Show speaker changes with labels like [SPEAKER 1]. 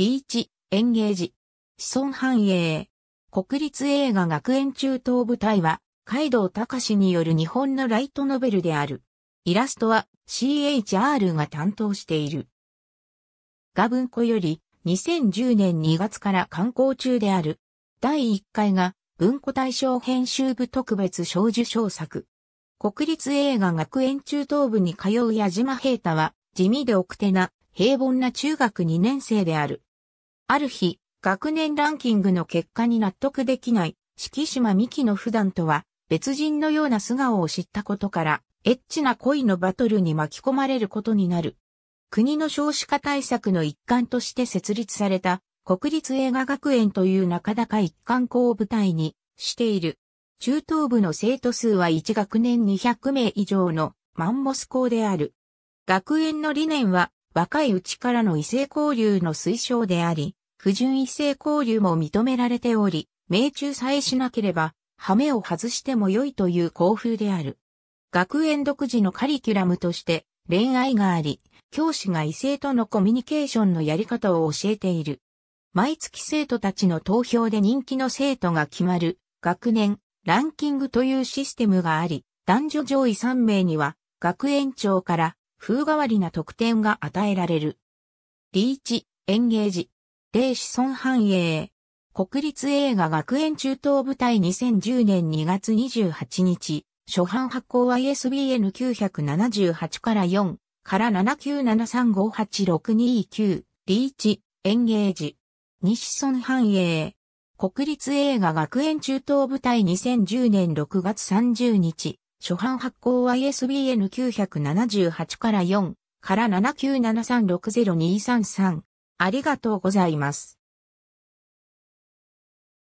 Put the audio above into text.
[SPEAKER 1] リーチ、エンゲージ、子孫繁栄。国立映画学園中等部隊は、海道隆による日本のライトノベルである。イラストは CHR が担当している。画文庫より2010年2月から刊行中である。第1回が文庫大賞編集部特別賞受賞作。国立映画学園中等部に通う矢島平太は地味で奥手な平凡な中学2年生である。ある日、学年ランキングの結果に納得できない、四季島美希の普段とは別人のような素顔を知ったことから、エッチな恋のバトルに巻き込まれることになる。国の少子化対策の一環として設立された国立映画学園という中高一貫校を舞台にしている。中等部の生徒数は1学年200名以上のマンモス校である。学園の理念は若いうちからの異性交流の推奨であり、不純異性交流も認められており、命中さえしなければ、ハメを外しても良いという校風である。学園独自のカリキュラムとして恋愛があり、教師が異性とのコミュニケーションのやり方を教えている。毎月生徒たちの投票で人気の生徒が決まる学年、ランキングというシステムがあり、男女上位3名には学園長から風変わりな特典が与えられる。リーチ、エンゲージ、英子孫繁栄。国立映画学園中等部隊2010年2月28日、初版発行 ISBN 978から4から7 9 7 3 5 8 6 2 9リーチ、エンゲージ。西村繁栄。国立映画学園中等部隊2010年6月30日、初版発行 ISBN 978から4から7 9 7 3 6 0 2 3 3ありがとうございます。